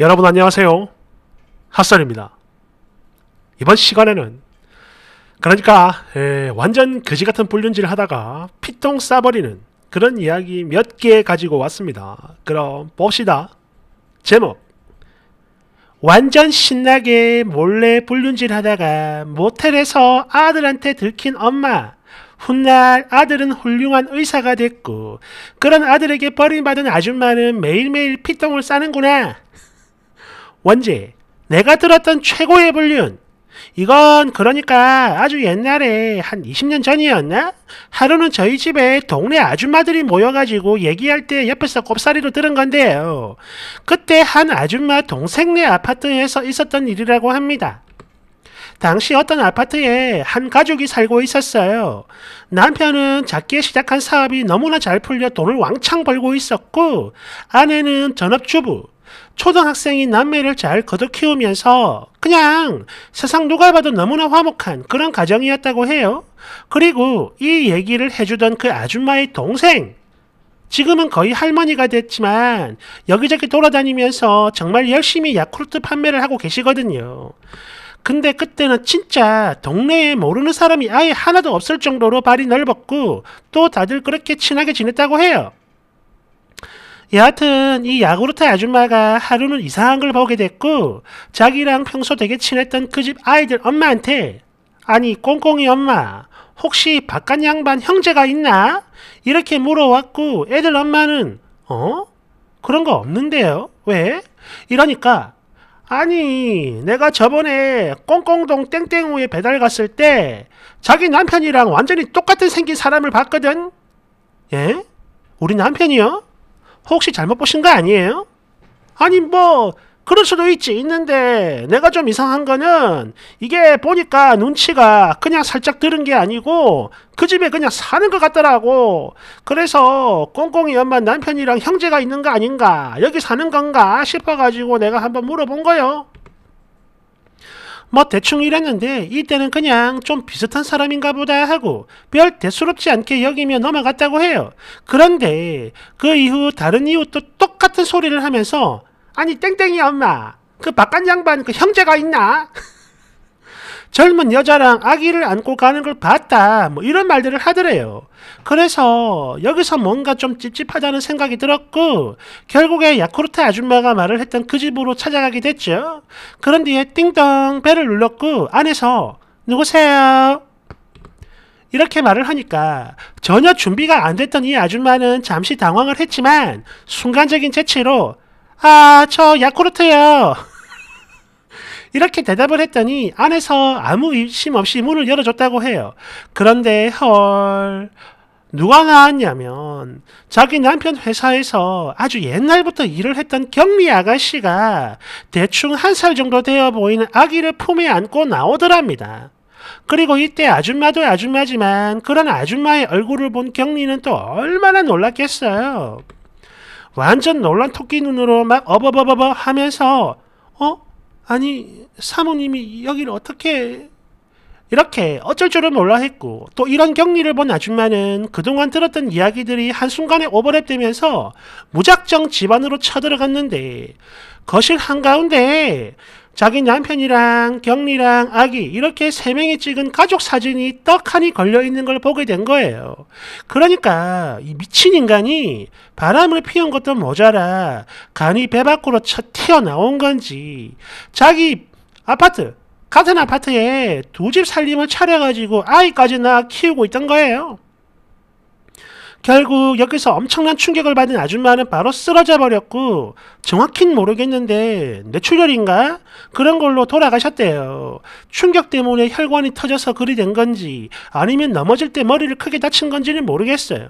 여러분 안녕하세요. 핫설입니다. 이번 시간에는 그러니까 에, 예, 완전 거지 같은 불륜질 하다가 피똥 싸버리는 그런 이야기 몇 개 가지고 왔습니다. 그럼 봅시다. 제목 완전 신나게 몰래 불륜질 하다가 모텔에서 아들한테 들킨 엄마 훗날 아들은 훌륭한 의사가 됐고 그런 아들에게 버림받은 아줌마는 매일매일 피똥을 싸는구나. 원제 내가 들었던 최고의 불륜 이건 그러니까 아주 옛날에 한 20년 전이었나? 하루는 저희 집에 동네 아줌마들이 모여가지고 얘기할 때 옆에서 곱사리로 들은 건데요. 그때 한 아줌마 동생네 아파트에서 있었던 일이라고 합니다. 당시 어떤 아파트에 한 가족이 살고 있었어요. 남편은 작게 시작한 사업이 너무나 잘 풀려 돈을 왕창 벌고 있었고, 아내는 전업주부, 초등학생이 남매를 잘 거둬 키우면서 그냥 세상 누가 봐도 너무나 화목한 그런 가정이었다고 해요. 그리고 이 얘기를 해주던 그 아줌마의 동생, 지금은 거의 할머니가 됐지만 여기저기 돌아다니면서 정말 열심히 야쿠르트 판매를 하고 계시거든요. 근데 그때는 진짜 동네에 모르는 사람이 아예 하나도 없을 정도로 발이 넓었고 또 다들 그렇게 친하게 지냈다고 해요. 예, 여하튼 이 야구르트 아줌마가 하루는 이상한 걸 보게 됐고 자기랑 평소 되게 친했던 그 집 아이들 엄마한테 아니 꽁꽁이 엄마 혹시 바깥 양반 형제가 있나? 이렇게 물어왔고 애들 엄마는 어? 그런 거 없는데요. 왜? 이러니까 아니 내가 저번에 꽁꽁동 땡땡우에 배달 갔을 때 자기 남편이랑 완전히 똑같은 생긴 사람을 봤거든. 예? 우리 남편이요? 혹시 잘못 보신 거 아니에요? 아니 뭐 그럴 수도 있지 있는데 내가 좀 이상한 거는 이게 보니까 눈치가 그냥 살짝 들은 게 아니고 그 집에 그냥 사는 것 같더라고 그래서 꽁꽁이 엄마 남편이랑 형제가 있는 거 아닌가 여기 사는 건가 싶어가지고 내가 한번 물어본 거요 뭐 대충 이랬는데 이때는 그냥 좀 비슷한 사람인가 보다 하고 별 대수롭지 않게 여기며 넘어갔다고 해요. 그런데 그 이후 다른 이웃도 똑같은 소리를 하면서 아니 땡땡이 엄마 그 바깥 양반 그 형제가 있나? 젊은 여자랑 아기를 안고 가는 걸 봤다. 뭐 이런 말들을 하더래요. 그래서 여기서 뭔가 좀 찝찝하다는 생각이 들었고 결국에 야쿠르트 아줌마가 말을 했던 그 집으로 찾아가게 됐죠. 그런 뒤에 띵동 벨을 눌렀고 안에서 누구세요? 이렇게 말을 하니까 전혀 준비가 안 됐던 이 아줌마는 잠시 당황을 했지만 순간적인 재치로 아, 저 야쿠르트요. 이렇게 대답을 했더니 안에서 아무 의심 없이 문을 열어줬다고 해요. 그런데 헐... 누가 나왔냐면 자기 남편 회사에서 아주 옛날부터 일을 했던 경리 아가씨가 대충 한 살 정도 되어 보이는 아기를 품에 안고 나오더랍니다. 그리고 이때 아줌마도 아줌마지만 그런 아줌마의 얼굴을 본 경리는 또 얼마나 놀랐겠어요. 완전 놀란 토끼 눈으로 막 어버버버버 하면서 어? 아니 사모님이 여기를 어떻게 이렇게 어쩔 줄을 몰라 했고 또 이런 격리를 본 아줌마는 그동안 들었던 이야기들이 한순간에 오버랩되면서 무작정 집안으로 쳐들어갔는데 거실 한가운데 자기 남편이랑 경리랑 아기 이렇게 세 명이 찍은 가족 사진이 떡하니 걸려 있는 걸 보게 된 거예요. 그러니까 이 미친 인간이 바람을 피운 것도 모자라 간이 배 밖으로 튀어나온 건지 자기 아파트 같은 아파트에 두 집 살림을 차려가지고 아이까지 나 키우고 있던 거예요. 결국 여기서 엄청난 충격을 받은 아줌마는 바로 쓰러져 버렸고 정확히 모르겠는데 뇌출혈인가 그런 걸로 돌아가셨대요. 충격 때문에 혈관이 터져서 그리 된 건지 아니면 넘어질 때 머리를 크게 다친 건지는 모르겠어요.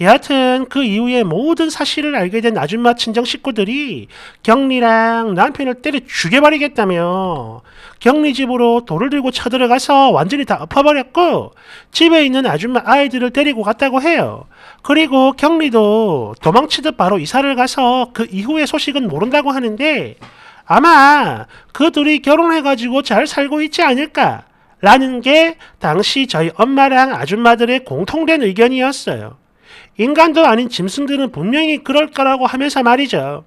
여하튼 그 이후에 모든 사실을 알게 된 아줌마 친정 식구들이 경리랑 남편을 때려 죽여버리겠다며 경리 집으로 돌을 들고 쳐들어가서 완전히 다 엎어버렸고 집에 있는 아줌마 아이들을 데리고 갔다고 해요. 그리고 경리도 도망치듯 바로 이사를 가서 그 이후의 소식은 모른다고 하는데 아마 그 둘이 결혼해가지고 잘 살고 있지 않을까 라는 게 당시 저희 엄마랑 아줌마들의 공통된 의견이었어요. 인간도 아닌 짐승들은 분명히 그럴 거라고 하면서 말이죠.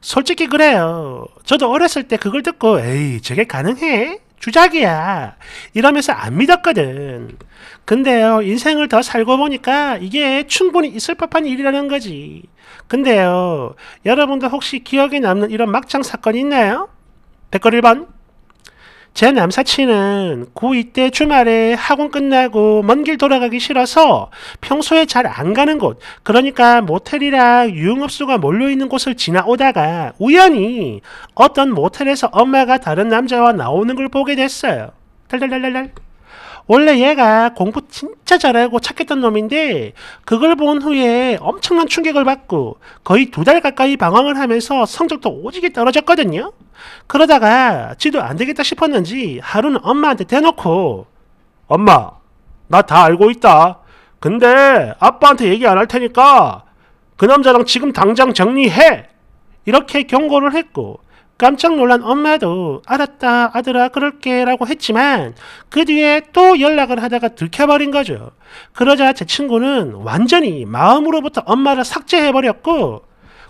솔직히 그래요. 저도 어렸을 때 그걸 듣고 에이 저게 가능해? 주작이야. 이러면서 안 믿었거든. 근데요, 인생을 더 살고 보니까 이게 충분히 있을 법한 일이라는 거지. 근데요, 여러분도 혹시 기억에 남는 이런 막장 사건이 있나요? 댓글 1번. 제 남사친은 고2 때 주말에 학원 끝나고 먼 길 돌아가기 싫어서 평소에 잘 안 가는 곳, 그러니까 모텔이라 유흥업소가 몰려있는 곳을 지나오다가 우연히 어떤 모텔에서 엄마가 다른 남자와 나오는 걸 보게 됐어요. 달달달달달. 원래 얘가 공부 진짜 잘하고 착했던 놈인데 그걸 본 후에 엄청난 충격을 받고 거의 두 달 가까이 방황을 하면서 성적도 오지게 떨어졌거든요. 그러다가 지도 안 되겠다 싶었는지 하루는 엄마한테 대놓고 엄마 나 다 알고 있다. 근데 아빠한테 얘기 안 할 테니까 그 남자랑 지금 당장 정리해! 이렇게 경고를 했고 깜짝 놀란 엄마도 알았다 아들아 그럴게 라고 했지만 그 뒤에 또 연락을 하다가 들켜버린 거죠. 그러자 제 친구는 완전히 마음으로부터 엄마를 삭제해버렸고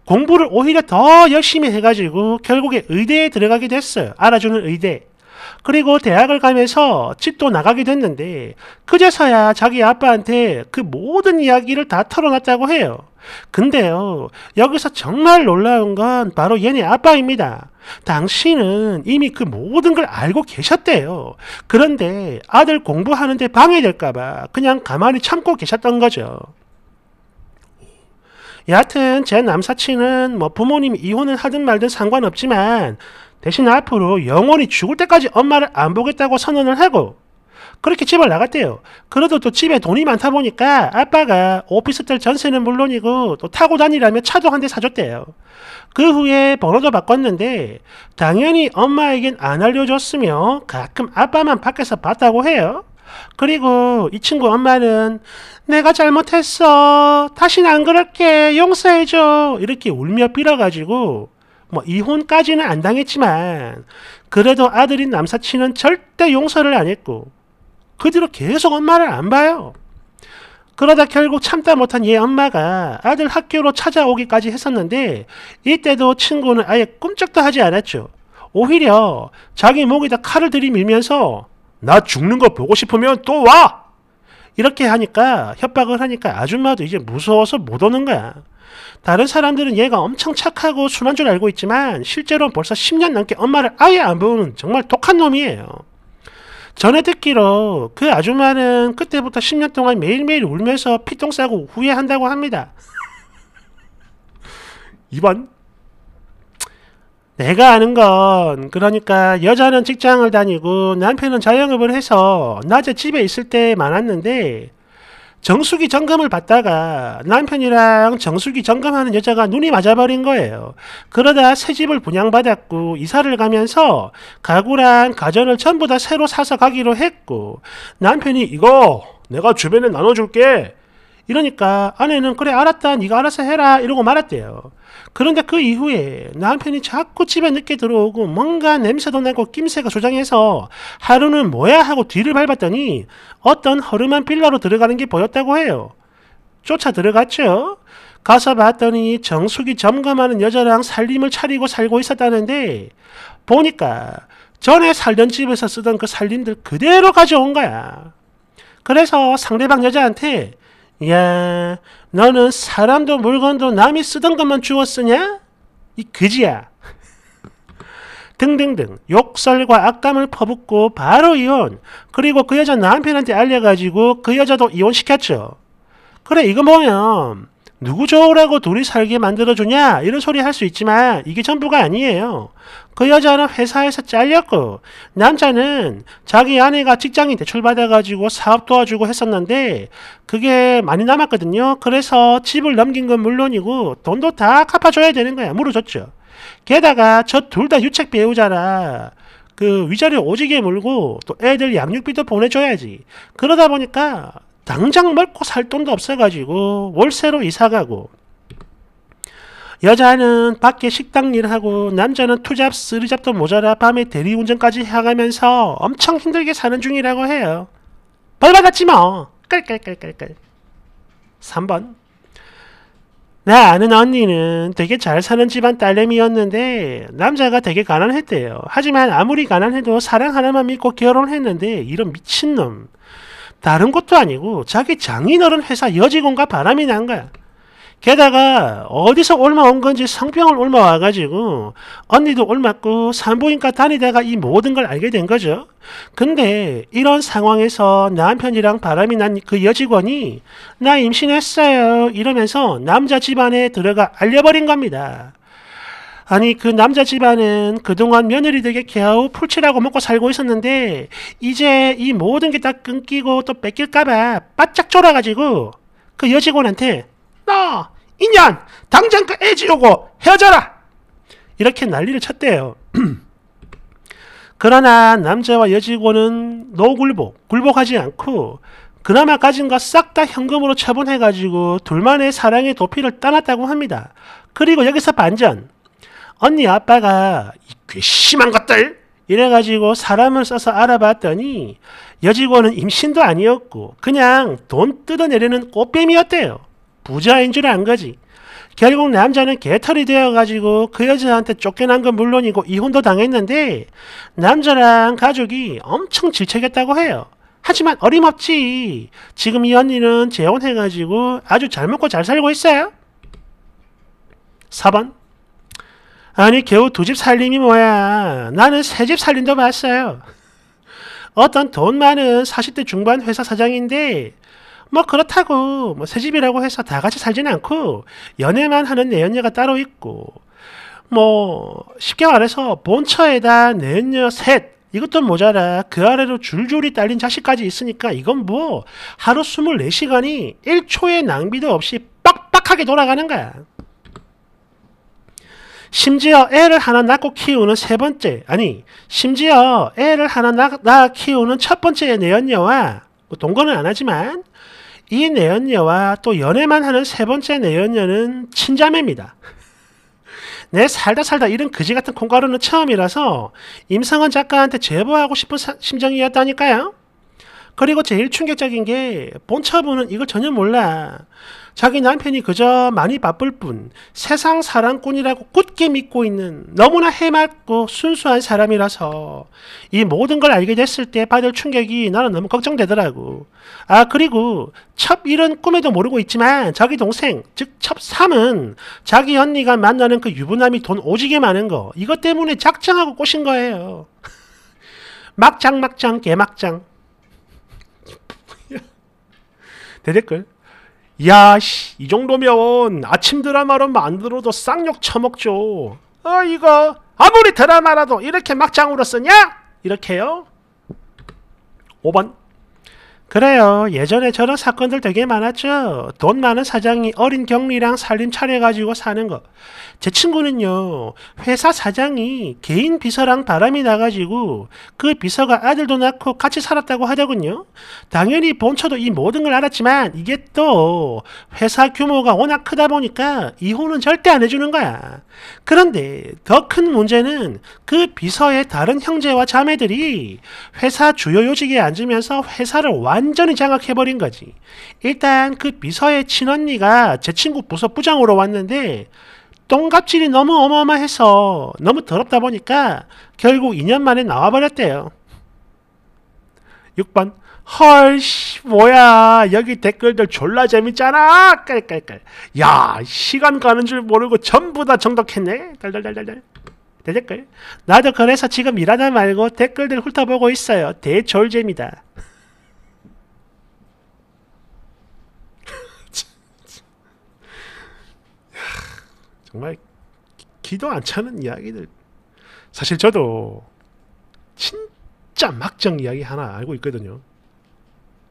공부를 오히려 더 열심히 해가지고 결국에 의대에 들어가게 됐어요. 알아주는 의대. 그리고 대학을 가면서 집도 나가게 됐는데 그제서야 자기 아빠한테 그 모든 이야기를 다 털어놨다고 해요. 근데요, 여기서 정말 놀라운 건 바로 얘네 아빠입니다. 당신은 이미 그 모든 걸 알고 계셨대요. 그런데 아들 공부하는데 방해될까봐 그냥 가만히 참고 계셨던 거죠. 여하튼 제 남사친은 뭐 부모님이 혼을 하든 말든 상관없지만 대신 앞으로 영원히 죽을 때까지 엄마를 안 보겠다고 선언을 하고 그렇게 집을 나갔대요. 그래도 또 집에 돈이 많다 보니까 아빠가 오피스텔 전세는 물론이고 또 타고 다니라며 차도 한 대 사줬대요. 그 후에 번호도 바꿨는데 당연히 엄마에겐 안 알려줬으며 가끔 아빠만 밖에서 봤다고 해요. 그리고 이 친구 엄마는 내가 잘못했어. 다신 안 그럴게. 용서해줘. 이렇게 울며 빌어가지고 뭐 이혼까지는 안 당했지만 그래도 아들인 남사친은 절대 용서를 안 했고 그 뒤로 계속 엄마를 안 봐요. 그러다 결국 참다 못한 얘 엄마가 아들 학교로 찾아오기까지 했었는데 이때도 친구는 아예 꿈쩍도 하지 않았죠. 오히려 자기 목에다 칼을 들이밀면서 나 죽는 거 보고 싶으면 또 와! 이렇게 하니까 협박을 하니까 아줌마도 이제 무서워서 못 오는 거야. 다른 사람들은 얘가 엄청 착하고 순한 줄 알고 있지만 실제로는 벌써 10년 넘게 엄마를 아예 안 보는 정말 독한 놈이에요. 전에 듣기로 그 아줌마는 그때부터 10년 동안 매일매일 울면서 피똥 싸고 후회한다고 합니다. 2번 내가 아는 건 그러니까 여자는 직장을 다니고 남편은 자영업을 해서 낮에 집에 있을 때 많았는데 정수기 점검을 받다가 남편이랑 정수기 점검하는 여자가 눈이 맞아버린 거예요. 그러다 새 집을 분양받았고 이사를 가면서 가구랑 가전을 전부 다 새로 사서 가기로 했고 남편이 이거 내가 주변에 나눠줄게 이러니까 아내는 그래 알았다 네가 알아서 해라 이러고 말았대요. 그런데 그 이후에 남편이 자꾸 집에 늦게 들어오고 뭔가 냄새도 나고 낌새가 조장해서 하루는 뭐야 하고 뒤를 밟았더니 어떤 허름한 빌라로 들어가는 게 보였다고 해요. 쫓아 들어갔죠. 가서 봤더니 정숙이 점검하는 여자랑 살림을 차리고 살고 있었다는데 보니까 전에 살던 집에서 쓰던 그 살림들 그대로 가져온 거야. 그래서 상대방 여자한테 야, 너는 사람도 물건도 남이 쓰던 것만 주웠으냐이 그지야. 등등등 욕설과 악감을 퍼붓고 바로 이혼 그리고 그 여자 남편한테 알려가지고 그 여자도 이혼시켰죠. 그래 이거 보면 누구좋으라고둘이 살게 만들어주냐 이런 소리 할 수 있지만 이게 전부가 아니에요. 그 여자는 회사에서 잘렸고 남자는 자기 아내가 직장인 대출받아가지고 사업 도와주고 했었는데 그게 많이 남았거든요. 그래서 집을 넘긴 건 물론이고 돈도 다 갚아줘야 되는 거야. 물어줬죠. 게다가 저 둘 다 유책 배우잖아. 그 위자료 오지게 물고 또 애들 양육비도 보내줘야지. 그러다 보니까 당장 먹고 살 돈도 없어가지고 월세로 이사가고 여자는 밖에 식당 일하고 남자는 투잡 쓰리잡도 모자라 밤에 대리운전까지 해가면서 엄청 힘들게 사는 중이라고 해요. 벌받았지 뭐. 끌끌끌끌끌. 3번 나 아는 언니는 되게 잘 사는 집안 딸내미였는데 남자가 되게 가난했대요. 하지만 아무리 가난해도 사랑 하나만 믿고 결혼했는데 이런 미친놈. 다른 것도 아니고 자기 장인어른 회사 여직원과 바람이 난 거야. 게다가 어디서 얼마 온 건지 성병을 얼마 와가지고 언니도 얼마고 산부인과 다니다가 이 모든 걸 알게 된 거죠. 근데 이런 상황에서 남편이랑 바람이 난 그 여직원이 나 임신했어요 이러면서 남자 집안에 들어가 알려버린 겁니다. 아니 그 남자 집안은 그동안 며느리들에게 겨우 풀칠하고 먹고 살고 있었는데 이제 이 모든 게 다 끊기고 또 뺏길까봐 바짝 졸아가지고 그 여직원한테 너 인연 당장 그 애 지우고 헤어져라 이렇게 난리를 쳤대요. 그러나 남자와 여직원은 노굴복, 굴복하지 않고 그나마 가진 것 싹 다 현금으로 처분해가지고 둘만의 사랑의 도피를 따놨다고 합니다. 그리고 여기서 반전. 언니 아빠가 이 괘씸한 것들 이래가지고 사람을 써서 알아봤더니 여직원은 임신도 아니었고 그냥 돈 뜯어내려는 꽃뱀이었대요. 부자인 줄 안 거지. 결국 남자는 개털이 되어가지고 그 여자한테 쫓겨난 건 물론이고 이혼도 당했는데 남자랑 가족이 엄청 질책했다고 해요. 하지만 어림없지. 지금 이 언니는 재혼해가지고 아주 잘 먹고 잘 살고 있어요. 4번 아니 겨우 두 집 살림이 뭐야. 나는 세 집 살림도 봤어요. 어떤 돈 많은 40대 중반 회사 사장인데 뭐 그렇다고 뭐새 집이라고 해서 다 같이 살진 않고 연애만 하는 내연녀가 따로 있고 뭐 쉽게 말해서 본처에다 내연녀 셋 이것도 모자라 그 아래로 줄줄이 딸린 자식까지 있으니까 이건 뭐 하루 24시간이 1초의 낭비도 없이 빡빡하게 돌아가는 거야. 심지어 애를 하나 낳고 키우는 세 번째, 아니, 심지어 애를 하나 낳, 낳아 키우는 첫 번째 내연녀와 뭐 동거는 안 하지만 이 내연녀와 또 연애만 하는 세 번째 내연녀는 친자매입니다. 내 살다 살다 이런 그지 같은 콩가루는 처음이라서 임성원 작가한테 제보하고 싶은 사, 심정이었다니까요. 그리고 제일 충격적인 게 본처분은 이걸 전혀 몰라. 자기 남편이 그저 많이 바쁠 뿐 세상 사랑꾼이라고 굳게 믿고 있는 너무나 해맑고 순수한 사람이라서 이 모든 걸 알게 됐을 때 받을 충격이 나는 너무 걱정되더라고. 아 그리고 첩일은 꿈에도 모르고 있지만 자기 동생 즉첩3은 자기 언니가 만나는 그 유부남이 돈 오지게 많은 거 이것 때문에 작정하고 꼬신 거예요. 막장 막장 개막장 대댓글 야씨 이 정도면 아침 드라마로 만들어도 쌍욕 처먹죠 어 이거 아무리 드라마라도 이렇게 막장으로 쓰냐? 이렇게요 5번 그래요. 예전에 저런 사건들 되게 많았죠. 돈 많은 사장이 어린 경리랑 살림 차려가지고 사는 거. 제 친구는요. 회사 사장이 개인 비서랑 바람이 나가지고 그 비서가 아들도 낳고 같이 살았다고 하더군요. 당연히 본처도 이 모든 걸 알았지만 이게 또 회사 규모가 워낙 크다 보니까 이혼은 절대 안 해주는 거야. 그런데 더 큰 문제는 그 비서의 다른 형제와 자매들이 회사 주요 요직에 앉으면서 회사를 완 완전히 장악해버린 거지. 일단 그 비서의 친언니가 제 친구 부서 부장으로 왔는데 똥갑질이 너무 어마어마해서 너무 더럽다 보니까 결국 2년 만에 나와버렸대요. 6번 헐씨 뭐야 여기 댓글들 졸라 재밌잖아 깔깔깔 야 시간 가는 줄 모르고 전부 다 정독했네 달달달달달 대댓글 나도 그래서 지금 일하다 말고 댓글들 훑어보고 있어요 대졸잼이다 정말 기도 안 차는 이야기들 사실 저도 진짜 막장 이야기 하나 알고 있거든요.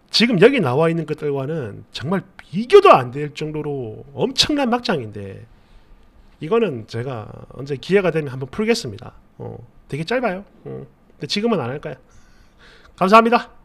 지금 여기 나와 있는 것들과는 정말 비교도 안 될 정도로 엄청난 막장인데 이거는 제가 언제 기회가 되면 한번 풀겠습니다. 어, 되게 짧아요. 어, 근데 지금은 안 할까요? 감사합니다.